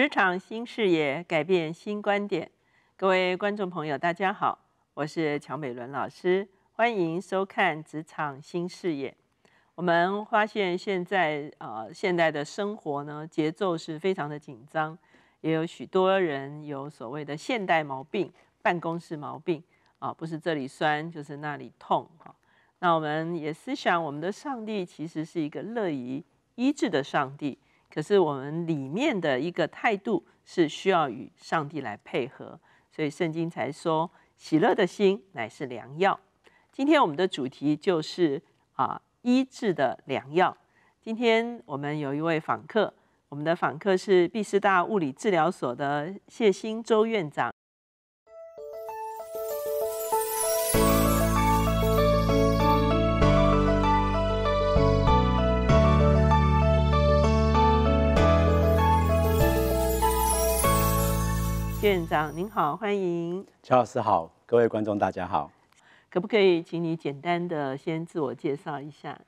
职场新视野，改变新观点。各位观众朋友，大家好，我是乔美伦老师，欢迎收看《职场新视野》。我们发现现在啊，现代的生活呢，节奏是非常的紧张，也有许多人有所谓的现代毛病、办公室毛病啊，不是这里酸就是那里痛哈。那我们也思想，我们的上帝其实是一个乐于医治的上帝。可是我们里面的一个态度是需要与上帝来配合，所以圣经才说，喜乐的心乃是良药。今天我们的主题就是啊，医治的良药。今天我们有一位访客，我们的访客是毕师大物理治疗所的谢兴洲院长。院长您好，欢迎。乔老师好，各位观众大家好。可不可以请你简单的先自我介绍一下？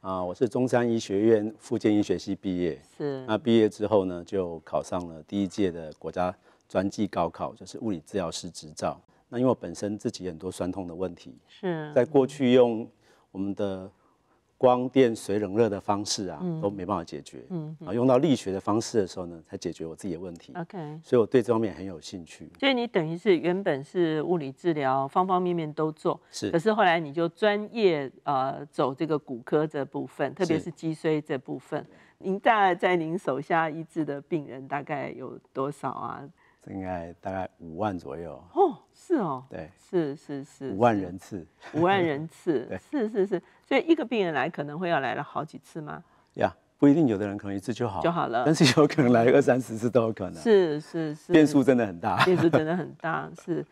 啊，我是中山医学院附建医学系毕业。是。那毕业之后呢，就考上了第一届的国家专技高考，就是物理治疗师执照。那因为我本身自己很多酸痛的问题。是。在过去用我们的。光电、水冷热的方式啊，都没办法解决。嗯，啊，用到力学的方式的时候呢，才解决我自己的问题。OK，所以我对这方面很有兴趣。所以你等于是原本是物理治疗，方方面面都做。是。可是后来你就专业啊，走这个骨科这部分，特别是脊椎这部分。您大概在您手下医治的病人大概有多少啊？应该大概五万左右哦，是哦，对，是是是，五万人次，五万人次，是是是，所以一个病人来可能会要来了好几次吗？呀，不一定，有的人可能一次就好就好了，但是有可能来二三十次都有可能，是是是，变数真的很大，变数真的很大，是。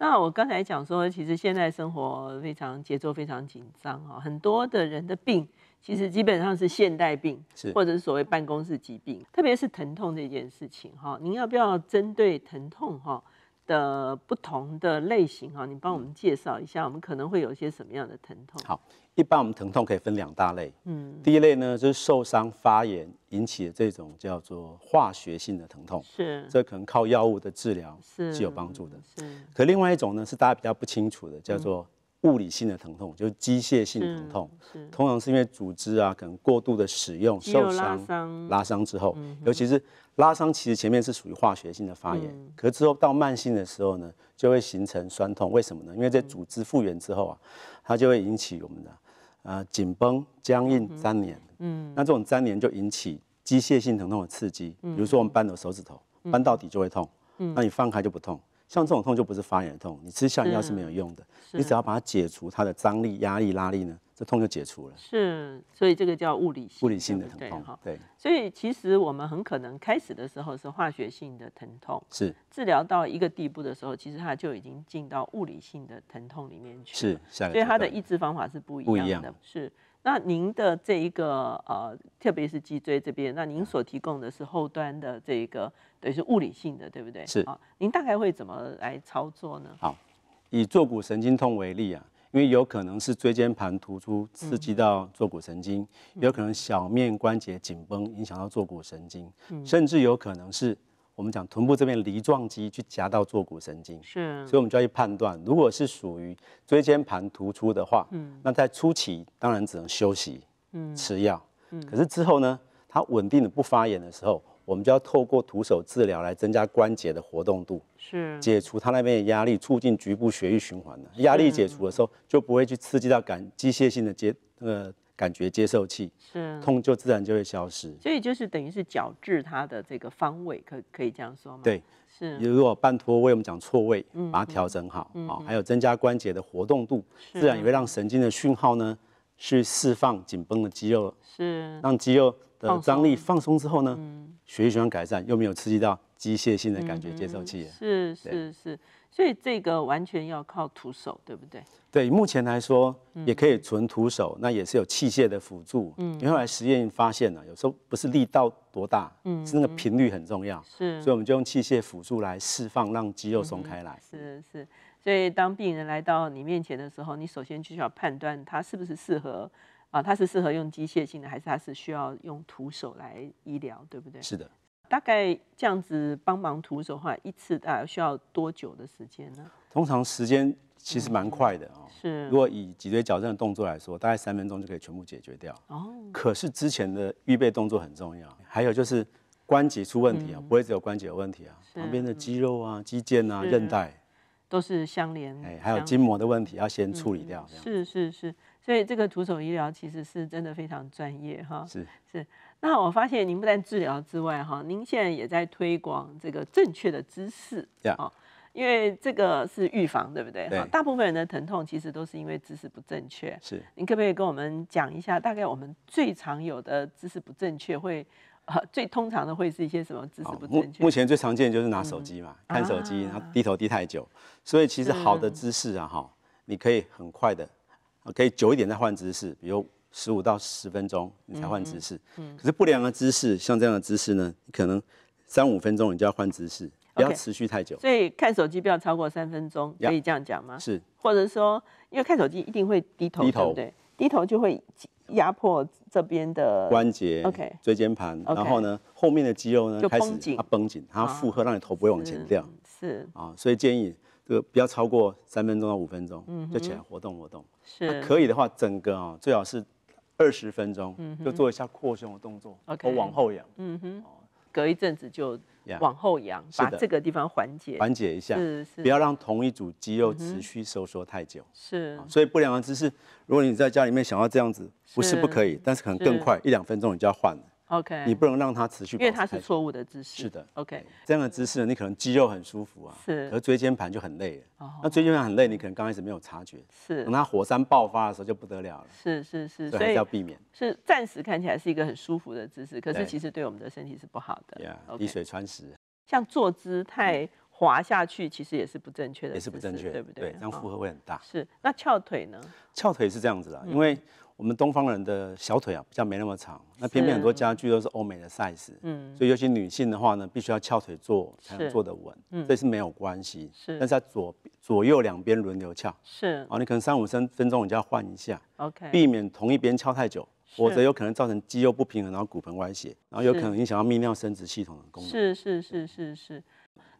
那我刚才讲说，其实现在生活非常节奏非常紧张啊，很多的人的病。其实基本上是现代病，是或者是所谓办公室疾病，特别是疼痛这件事情哈，您要不要针对疼痛哈的不同的类型哈，你帮我们介绍一下，我们可能会有一些什么样的疼痛？好，一般我们疼痛可以分两大类，嗯，第一类呢就是受伤发炎引起的这种叫做化学性的疼痛，是，这可能靠药物的治疗是是有帮助的，是，可另外一种呢是大家比较不清楚的，叫做。物理性的疼痛就是机械性疼痛，通常是因为组织啊可能过度的使用受伤拉伤之后，尤其是拉伤，其实前面是属于化学性的发炎，可是之后到慢性的时候呢，就会形成酸痛。为什么呢？因为在组织复原之后啊，它就会引起我们的呃紧绷、僵硬、粘连。嗯，那这种粘连就引起机械性疼痛的刺激。比如说我们扳到手指头，扳到底就会痛，那你放开就不痛。像这种痛就不是发炎的痛，你吃消炎药是没有用的。你只要把它解除它的张力、压力、拉力呢，这痛就解除了。是，所以这个叫物理性。物理性的疼痛，对。所以其实我们很可能开始的时候是化学性的疼痛，是治疗到一个地步的时候，其实它就已经进到物理性的疼痛里面去。是，所以它的抑制方法是不一样。不一样的是，那您的这一个呃，特别是脊椎这边，那您所提供的是后端的这个。对，是物理性的，对不对？是啊，您大概会怎么来操作呢？好，以坐骨神经痛为例啊，因为有可能是椎间盘突出刺激到坐骨神经，有可能小面关节紧绷影响到坐骨神经，甚至有可能是我们讲臀部这边梨状肌去夹到坐骨神经。是，所以我们要去判断，如果是属于椎间盘突出的话，嗯，那在初期当然只能休息，嗯，吃药，嗯，可是之后呢，它稳定的不发炎的时候。我们就要透过徒手治疗来增加关节的活动度，是解除它那边的压力，促进局部血液循环的。压力解除的时候，就不会去刺激到感机械性的接那个感觉接受器，是痛就自然就会消失。所以就是等于是矫治它的这个方位，可可以这样说吗？对，是。如果半脱位，我们讲错位，把它调整好，好，还有增加关节的活动度，自然也会让神经的讯号呢去释放紧绷的肌肉，是让肌肉。的张力放松之后呢，血液循环改善又没有刺激到机械性的感觉接受器，是是是，所以这个完全要靠徒手，对不对？对，目前来说也可以纯徒手，那也是有器械的辅助。嗯，因为来实验发现呢，有时候不是力道多大，嗯，是那个频率很重要，是，所以我们就用器械辅助来释放，让肌肉松开来。是是，所以当病人来到你面前的时候，你首先就需要判断他是不是适合。啊，它是适合用机械性的，还是它是需要用徒手来医疗，对不对？是的，大概这样子帮忙徒手的话，一次概需要多久的时间呢？通常时间其实蛮快的哦。是。如果以脊椎矫正的动作来说，大概三分钟就可以全部解决掉。哦。可是之前的预备动作很重要，还有就是关节出问题啊，不会只有关节有问题啊，旁边的肌肉啊、肌腱啊、韧带都是相连。哎，还有筋膜的问题要先处理掉。是是是。所以这个徒手医疗其实是真的非常专业哈，是是。那我发现您不但治疗之外哈，您现在也在推广这个正确的姿势，对啊，因为这个是预防对不对？对。大部分人的疼痛其实都是因为姿势不正确。是。您可不可以跟我们讲一下，大概我们最常有的姿势不正确会，呃，最通常的会是一些什么姿势不正确？目目前最常见就是拿手机嘛，看手机，然后低头低太久。所以其实好的姿势啊哈，你可以很快的。可以久一点再换姿势，比如十五到十分钟你才换姿势。嗯，可是不良的姿势，像这样的姿势呢，可能三五分钟你就要换姿势，不要持续太久。所以看手机不要超过三分钟，可以这样讲吗？是。或者说，因为看手机一定会低头，低头对？低头就会压迫这边的关节，OK，椎间盘。然后呢，后面的肌肉呢开始绷紧，它负荷让你头不会往前掉。是。啊，所以建议。就不要超过三分钟到五分钟，就起来活动活动。是，可以的话，整个啊，最好是二十分钟，就做一下扩胸的动作，我往后仰。嗯哼。隔一阵子就往后仰，把这个地方缓解缓解一下。是是。不要让同一组肌肉持续收缩太久。是。所以不良的姿势，如果你在家里面想要这样子，不是不可以，但是可能更快一两分钟，你就要换了。OK，你不能让它持续，因为它是错误的姿势。是的，OK，这样的姿势呢，你可能肌肉很舒服啊，是，而椎间盘就很累了。那椎间盘很累，你可能刚开始没有察觉，是。等它火山爆发的时候就不得了了。是是是，所以要避免。是暂时看起来是一个很舒服的姿势，可是其实对我们的身体是不好的。呀，滴水穿石。像坐姿太滑下去，其实也是不正确的。也是不正确，对不对？对，这样负荷会很大。是，那翘腿呢？翘腿是这样子的，因为。我们东方人的小腿啊，比较没那么长，那偏偏很多家具都是欧美的 size，嗯，所以尤其女性的话呢，必须要翘腿坐才能坐得稳，嗯，这是没有关系，是，但是在左左右两边轮流翘，是，啊，你可能三五分分钟就要换一下，OK，避免同一边翘太久，否则有可能造成肌肉不平衡，然后骨盆歪斜，然后有可能影响到泌尿生殖系统的功能，是是是是是，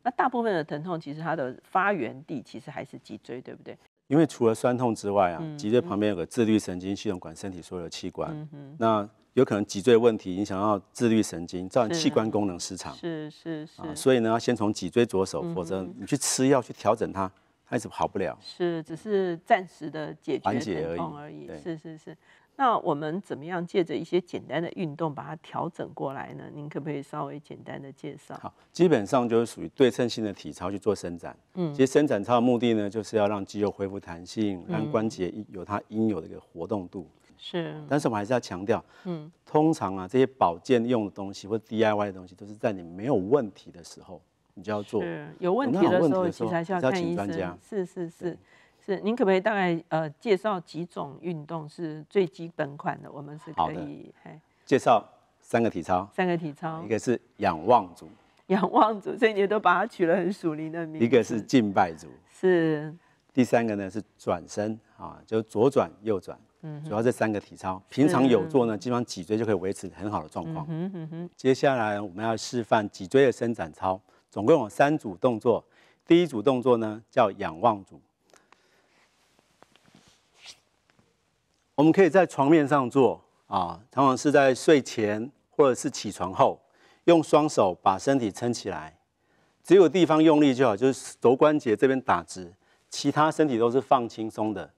那大部分的疼痛其实它的发源地其实还是脊椎，对不对？因为除了酸痛之外啊，脊椎旁边有个自律神经系统，管身体所有的器官。那有可能脊椎问题影响到自律神经，造成器官功能失常。是是是。所以呢，要先从脊椎着手，否则你去吃药去调整它，它还是好不了。是，只是暂时的缓解而已，而已。是是是。那我们怎么样借着一些简单的运动把它调整过来呢？您可不可以稍微简单的介绍？好，基本上就是属于对称性的体操去做伸展。嗯，其实伸展操的目的呢，就是要让肌肉恢复弹性，让关节有它应有的一个活动度。是。但是我们还是要强调，嗯，通常啊这些保健用的东西或 DIY 的东西，都是在你没有问题的时候，你就要做。是。有问题的时候，你才需要看医生。是是是。是，您可不可以大概呃介绍几种运动是最基本款的？我们是可以介绍三个体操，三个体操，一个是仰望组，仰望组，所以你都把它取了很属灵的名一个是敬拜组，是，第三个呢是转身啊，就左转右转，嗯，主要这三个体操平常有做呢，基本上脊椎就可以维持很好的状况。嗯嗯哼。接下来我们要示范脊椎的伸展操，总共有三组动作，第一组动作呢叫仰望组。我们可以在床面上做啊，通常是在睡前或者是起床后，用双手把身体撑起来，只有地方用力就好，就是肘关节这边打直，其他身体都是放轻松的，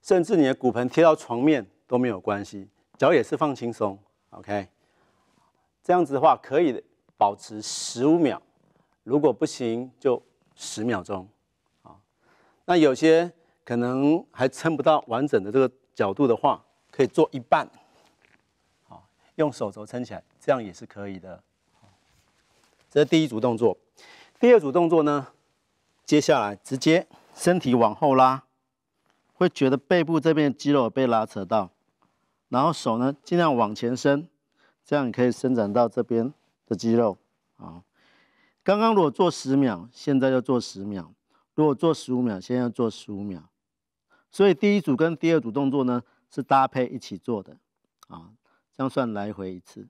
甚至你的骨盆贴到床面都没有关系，脚也是放轻松，OK，这样子的话可以保持十五秒，如果不行就十秒钟，啊，那有些可能还撑不到完整的这个。角度的话，可以做一半，好，用手肘撑起来，这样也是可以的。这是第一组动作，第二组动作呢，接下来直接身体往后拉，会觉得背部这边肌肉被拉扯到，然后手呢尽量往前伸，这样可以伸展到这边的肌肉。好，刚刚如果做十秒，现在要做十秒；如果做十五秒，现在要做十五秒。所以第一组跟第二组动作呢是搭配一起做的，啊，这样算来回一次。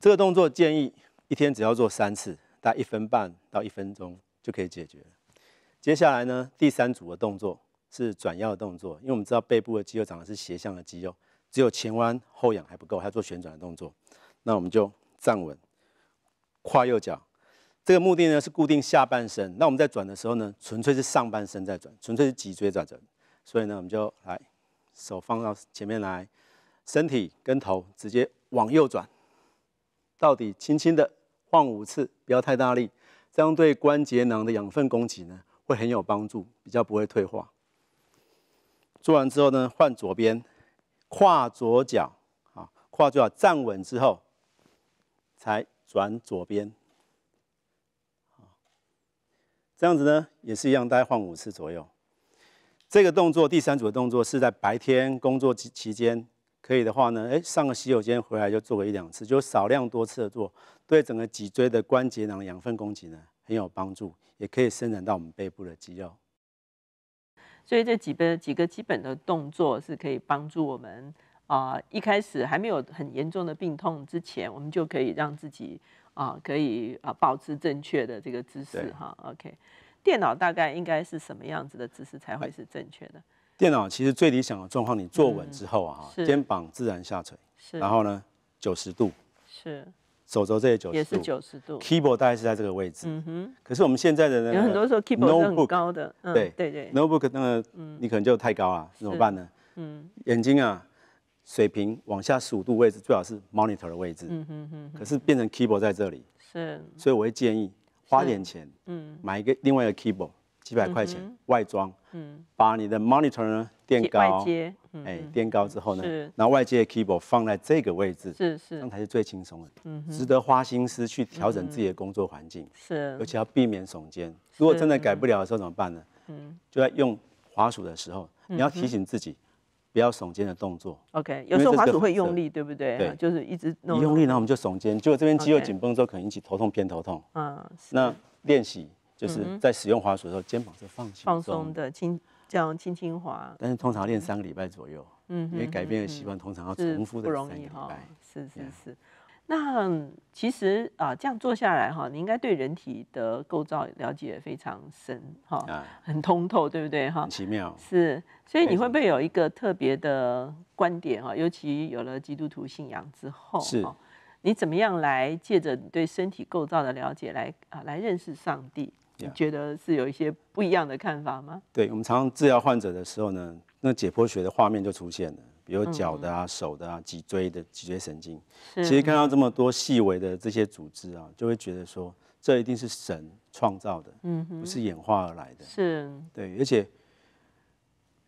这个动作建议一天只要做三次，大概一分半到一分钟就可以解决。接下来呢，第三组的动作是转腰的动作，因为我们知道背部的肌肉长的是斜向的肌肉，只有前弯后仰还不够，还要做旋转的动作。那我们就站稳，跨右脚。这个目的呢是固定下半身，那我们在转的时候呢，纯粹是上半身在转，纯粹是脊椎在转，所以呢，我们就来手放到前面来，身体跟头直接往右转，到底轻轻的晃五次，不要太大力，这样对关节囊的养分供给呢会很有帮助，比较不会退化。做完之后呢，换左边，跨左脚啊，跨左脚站稳之后才转左边。这样子呢，也是一样，大概换五次左右。这个动作第三组的动作是在白天工作期期间，可以的话呢，哎，上个洗手间回来就做一两次，就少量多次的做，对整个脊椎的关节囊养分供给呢很有帮助，也可以伸展到我们背部的肌肉。所以这几个几个基本的动作是可以帮助我们啊，一开始还没有很严重的病痛之前，我们就可以让自己。啊，可以啊，保持正确的这个姿势哈。OK，电脑大概应该是什么样子的姿势才会是正确的？电脑其实最理想的状况，你坐稳之后啊，肩膀自然下垂，然后呢，九十度，是手肘这也九十度，Keyboard 大概是在这个位置。嗯哼。可是我们现在的呢，有很多候 Keyboard 是很高的，对对对，notebook 那个你可能就太高啊，怎么办呢？嗯，眼睛啊。水平往下十五度位置，最好是 monitor 的位置。嗯哼哼。可是变成 keyboard 在这里。是。所以我会建议花点钱，嗯，买一个另外一个 keyboard 几百块钱外装，嗯，把你的 monitor 呢垫高，哎，垫高之后呢，拿外接 keyboard 放在这个位置，是是，这样才是最轻松的，嗯值得花心思去调整自己的工作环境，是。而且要避免耸肩，如果真的改不了的时候怎么办呢？嗯，就在用滑鼠的时候，你要提醒自己。不要耸肩的动作。OK，有时候滑鼠会用力，对不对？对，就是一直用力，然后我们就耸肩，结果这边肌肉紧绷之后，可能引起头痛、偏头痛。嗯，那练习就是在使用滑鼠的时候，肩膀是放轻松的，轻这样轻轻滑。但是通常练三个礼拜左右，嗯，因为改变的习惯通常要重复的三礼拜。是是是。那其实啊，这样做下来哈，你应该对人体的构造了解非常深哈，很通透，对不对哈？很奇妙。是，所以你会不会有一个特别的观点哈？尤其有了基督徒信仰之后，是，你怎么样来借着对身体构造的了解来啊，来认识上帝？你觉得是有一些不一样的看法吗？对，我们常常治疗患者的时候呢，那解剖学的画面就出现了。比如脚的啊、手的啊、脊椎的、脊椎神经，其实看到这么多细微的这些组织啊，就会觉得说，这一定是神创造的，嗯不是演化而来的，是，对，而且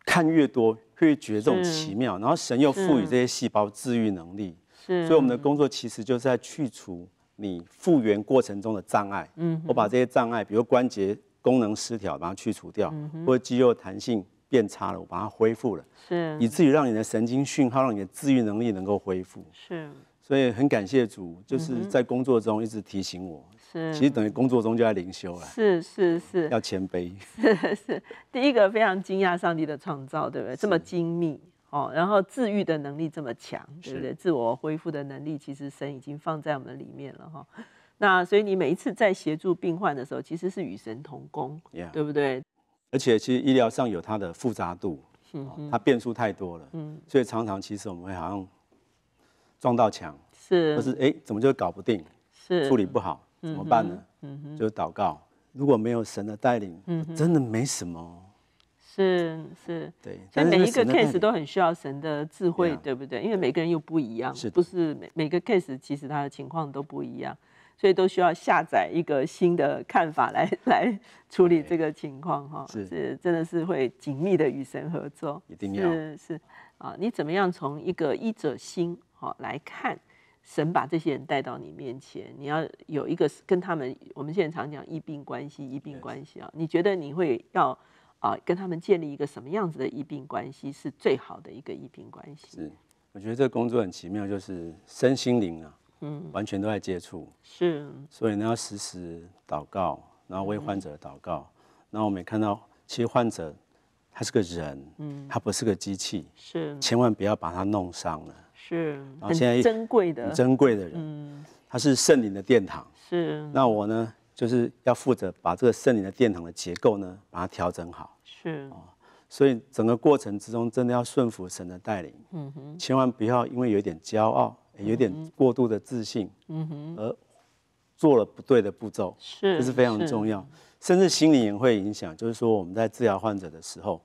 看越多越觉得这种奇妙，然后神又赋予这些细胞治愈能力，是，所以我们的工作其实就是在去除你复原过程中的障碍，嗯我把这些障碍，比如关节功能失调，然它去除掉，嗯哼，或肌肉弹性。变差了，我把它恢复了，是，以至于让你的神经讯号，让你的治愈能力能够恢复，是，所以很感谢主，就是在工作中一直提醒我，是，其实等于工作中就在灵修了，是是是，要谦卑，是 是，第一个非常惊讶上帝的创造，对不对？这么精密哦，然后治愈的能力这么强，对不对？自我恢复的能力，其实神已经放在我们里面了哈。那所以你每一次在协助病患的时候，其实是与神同工，对不对？而且其实医疗上有它的复杂度，它变数太多了，所以常常其实我们会好像撞到墙，是，或是哎怎么就搞不定，是处理不好怎么办呢？嗯就是祷告，如果没有神的带领，嗯真的没什么，是是，对，所以每一个 case 都很需要神的智慧，对不对？因为每个人又不一样，是不是？每每个 case 其实他的情况都不一样。所以都需要下载一个新的看法来 来处理这个情况哈，是真的是会紧密的与神合作，一定是是啊，你怎么样从一个医者心哈来看，神把这些人带到你面前，你要有一个跟他们，我们现在常讲医病关系，医病关系啊，你觉得你会要啊跟他们建立一个什么样子的医病关系是最好的一个医病关系？是，我觉得这个工作很奇妙，就是身心灵啊。嗯，完全都在接触，是，所以呢要时时祷告，然后为患者祷告，然后我们也看到，其实患者他是个人，嗯，他不是个机器，是，千万不要把他弄伤了，是，然后现在珍贵的珍贵的人，嗯，他是圣灵的殿堂，是，那我呢就是要负责把这个圣灵的殿堂的结构呢把它调整好，是，所以整个过程之中真的要顺服神的带领，嗯哼，千万不要因为有一点骄傲。有点过度的自信，嗯哼，而做了不对的步骤，是这是非常重要。甚至心理也会影响，就是说我们在治疗患者的时候，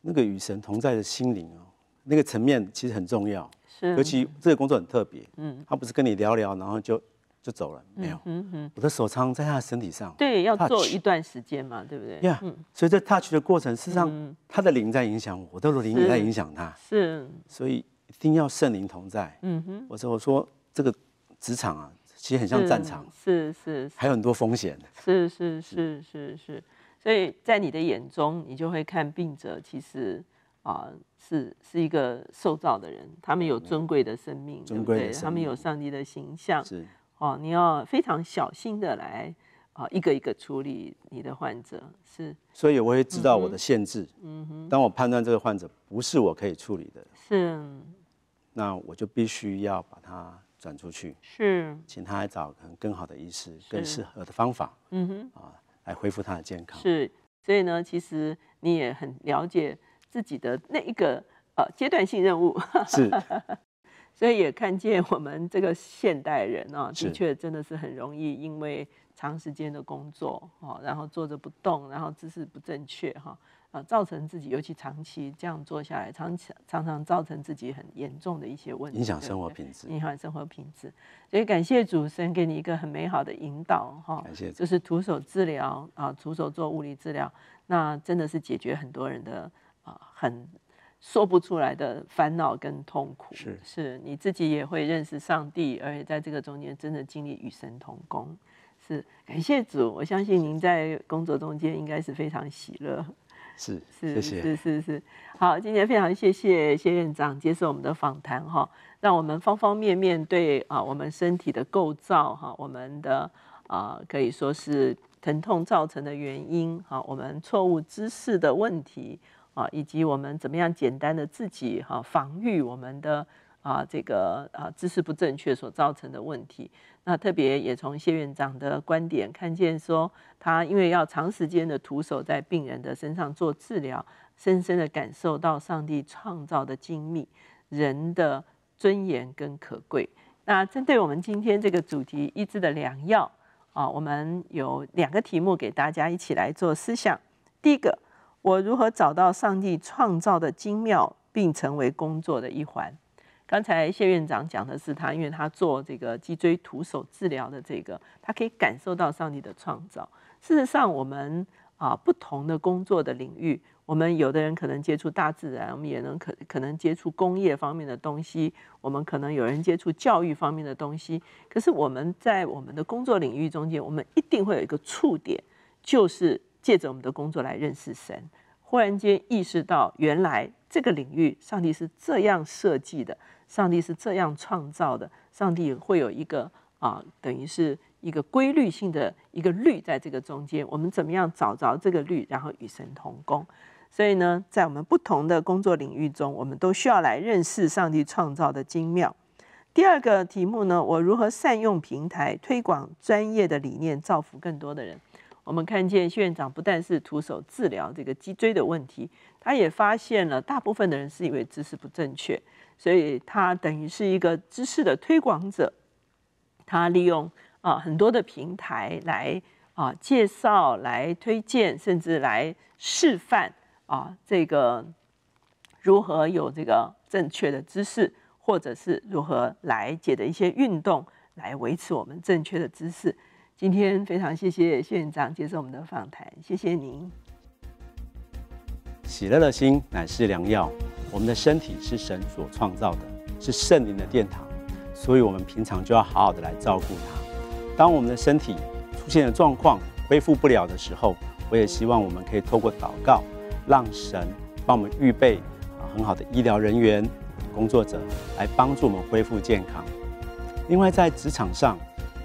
那个与神同在的心灵哦，那个层面其实很重要，是尤其这个工作很特别，嗯，他不是跟你聊聊然后就就走了，没有，嗯哼，我的手仓在他的身体上，对，要做一段时间嘛，对不对？呀，所以在 touch 的过程，事实上他的灵在影响我，我的灵也在影响他，是，所以。一定要圣灵同在。嗯哼，我说我说这个职场啊，其实很像战场，是是，还有很多风险。是是是是是，所以在你的眼中，你就会看病者其实啊，是是一个受造的人，他们有尊贵的生命，对不对？他们有上帝的形象，是哦，你要非常小心的来。啊，一个一个处理你的患者是，所以我会知道我的限制。嗯哼，当我判断这个患者不是我可以处理的，是，那我就必须要把他转出去，是，请他来找可能更好的医师，更适合的方法。嗯哼，啊，来恢复他的健康。是，所以呢，其实你也很了解自己的那一个呃阶段性任务。是，所以也看见我们这个现代人啊，的确真的是很容易因为。长时间的工作，哦，然后坐着不动，然后姿势不正确，哈，啊，造成自己，尤其长期这样做下来，长期常常造成自己很严重的一些问题，影响生活品质，影响生活品质。所以感谢主神给你一个很美好的引导，哈，感谢，就是徒手治疗啊，徒手做物理治疗，那真的是解决很多人的啊，很说不出来的烦恼跟痛苦，是，是你自己也会认识上帝，而且在这个中间真的经历与神同工。是，感谢主，我相信您在工作中间应该是非常喜乐。是是，谢谢是是是。好，今天非常谢谢谢院长接受我们的访谈哈，让我们方方面面对啊我们身体的构造哈，我们的啊可以说是疼痛造成的原因哈，我们错误姿势的问题啊，以及我们怎么样简单的自己哈防御我们的。啊，这个啊，知识不正确所造成的问题。那特别也从谢院长的观点看见，说他因为要长时间的徒手在病人的身上做治疗，深深的感受到上帝创造的精密，人的尊严跟可贵。那针对我们今天这个主题，医治的良药啊，我们有两个题目给大家一起来做思想。第一个，我如何找到上帝创造的精妙，并成为工作的一环？刚才谢院长讲的是他，因为他做这个脊椎徒手治疗的这个，他可以感受到上帝的创造。事实上，我们啊不同的工作的领域，我们有的人可能接触大自然，我们也能可可能接触工业方面的东西，我们可能有人接触教育方面的东西。可是我们在我们的工作领域中间，我们一定会有一个触点，就是借着我们的工作来认识神。忽然间意识到，原来这个领域上帝是这样设计的。上帝是这样创造的，上帝会有一个啊，等于是一个规律性的一个律，在这个中间，我们怎么样找着这个律，然后与神同工？所以呢，在我们不同的工作领域中，我们都需要来认识上帝创造的精妙。第二个题目呢，我如何善用平台推广专业的理念，造福更多的人？我们看见谢院长不但是徒手治疗这个脊椎的问题，他也发现了大部分的人是因为知识不正确。所以他等于是一个知识的推广者，他利用啊很多的平台来啊介绍、来推荐，甚至来示范啊这个如何有这个正确的知识，或者是如何来解的一些运动来维持我们正确的知识。今天非常谢谢谢院长接受我们的访谈，谢谢您。喜乐的心乃是良药。我们的身体是神所创造的，是圣灵的殿堂，所以我们平常就要好好的来照顾它。当我们的身体出现了状况，恢复不了的时候，我也希望我们可以透过祷告，让神帮我们预备啊很好的医疗人员、工作者来帮助我们恢复健康。另外，在职场上，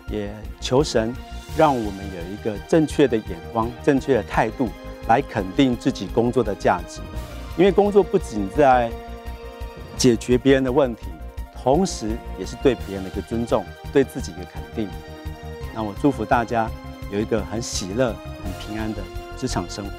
也求神让我们有一个正确的眼光、正确的态度，来肯定自己工作的价值。因为工作不仅在解决别人的问题，同时也是对别人的一个尊重，对自己的肯定。那我祝福大家有一个很喜乐、很平安的职场生活。